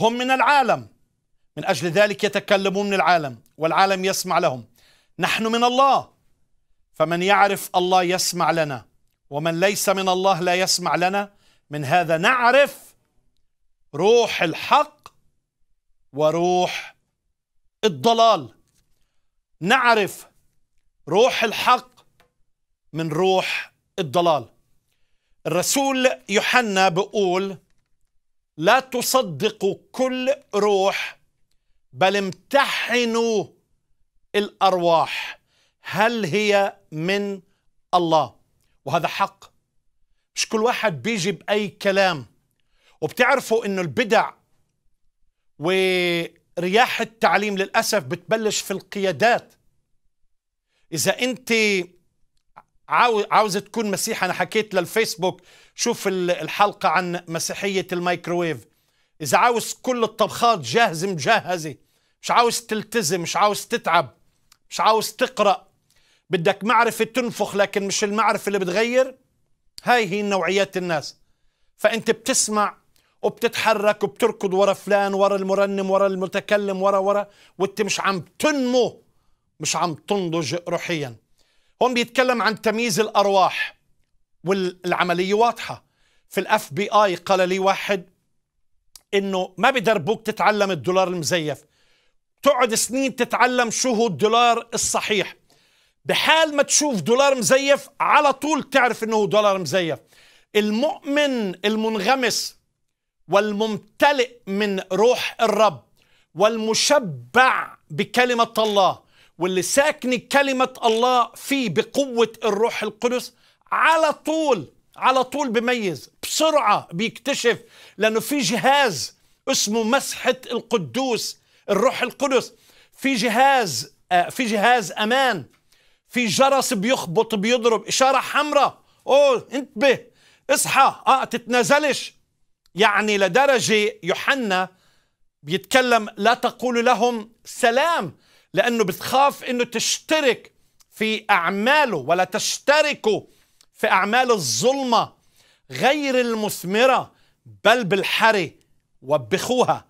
هم من العالم من أجل ذلك يتكلمون من العالم والعالم يسمع لهم نحن من الله فمن يعرف الله يسمع لنا ومن ليس من الله لا يسمع لنا من هذا نعرف روح الحق وروح الضلال نعرف روح الحق من روح الضلال الرسول يوحنا بيقول لا تصدقوا كل روح بل امتحنوا الارواح هل هي من الله وهذا حق مش كل واحد بيجي باي كلام وبتعرفوا انه البدع ورياح التعليم للاسف بتبلش في القيادات اذا انت عاوزه تكون مسيحي انا حكيت للفيسبوك شوف الحلقه عن مسيحيه الميكروويف اذا عاوز كل الطبخات جاهزه مجهزه مش عاوز تلتزم مش عاوز تتعب مش عاوز تقرا بدك معرفه تنفخ لكن مش المعرفه اللي بتغير هاي هي نوعيات الناس فانت بتسمع وبتتحرك وبتركض ورا فلان ورا المرنم ورا المتكلم ورا ورا وانت مش عم تنمو مش عم تنضج روحيا هون بيتكلم عن تمييز الارواح والعمليه واضحه في الاف بي اي قال لي واحد انه ما بدربوك تتعلم الدولار المزيف تقعد سنين تتعلم شو هو الدولار الصحيح بحال ما تشوف دولار مزيف على طول تعرف انه دولار مزيف المؤمن المنغمس والممتلئ من روح الرب والمشبع بكلمه الله واللي ساكنة كلمة الله فيه بقوة الروح القدس على طول على طول بميز بسرعة بيكتشف لأنه في جهاز اسمه مسحة القدوس الروح القدس في جهاز آه، في جهاز أمان في جرس بيخبط بيضرب إشارة حمراء أوه انتبه اصحى اه تتنازلش يعني لدرجة يوحنا بيتكلم لا تقول لهم سلام لأنه بتخاف أنه تشترك في أعماله ولا تشتركوا في أعمال الظلمة غير المثمرة بل بالحري وبخوها